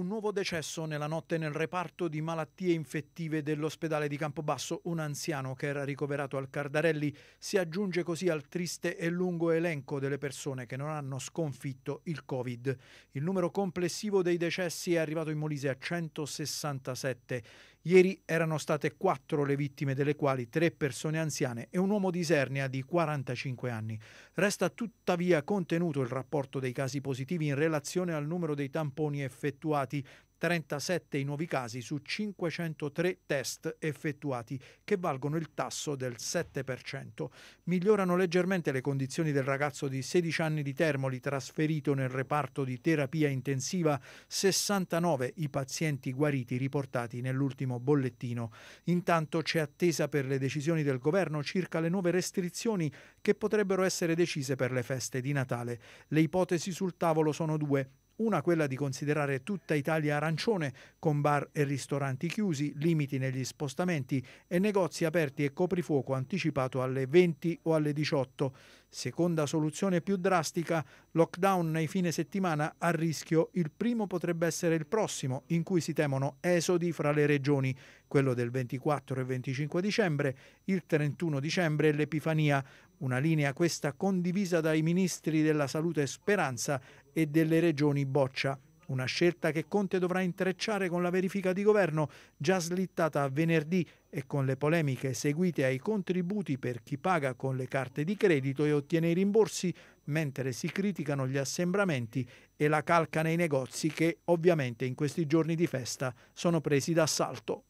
Un nuovo decesso nella notte nel reparto di malattie infettive dell'ospedale di Campobasso. Un anziano che era ricoverato al Cardarelli si aggiunge così al triste e lungo elenco delle persone che non hanno sconfitto il Covid. Il numero complessivo dei decessi è arrivato in Molise a 167. Ieri erano state quattro le vittime, delle quali tre persone anziane e un uomo di Isernia di 45 anni. Resta tuttavia contenuto il rapporto dei casi positivi in relazione al numero dei tamponi effettuati die 37 i nuovi casi su 503 test effettuati, che valgono il tasso del 7%. Migliorano leggermente le condizioni del ragazzo di 16 anni di Termoli trasferito nel reparto di terapia intensiva, 69 i pazienti guariti riportati nell'ultimo bollettino. Intanto c'è attesa per le decisioni del governo circa le nuove restrizioni che potrebbero essere decise per le feste di Natale. Le ipotesi sul tavolo sono due. Una quella di considerare tutta Italia arancione arancione, con bar e ristoranti chiusi, limiti negli spostamenti e negozi aperti e coprifuoco anticipato alle 20 o alle 18. Seconda soluzione più drastica, lockdown nei fine settimana a rischio. Il primo potrebbe essere il prossimo, in cui si temono esodi fra le regioni, quello del 24 e 25 dicembre, il 31 dicembre e l'Epifania, una linea questa condivisa dai ministri della Salute Speranza e delle regioni Boccia. Una scelta che Conte dovrà intrecciare con la verifica di governo già slittata a venerdì e con le polemiche seguite ai contributi per chi paga con le carte di credito e ottiene i rimborsi, mentre si criticano gli assembramenti e la calca nei negozi che ovviamente in questi giorni di festa sono presi d'assalto.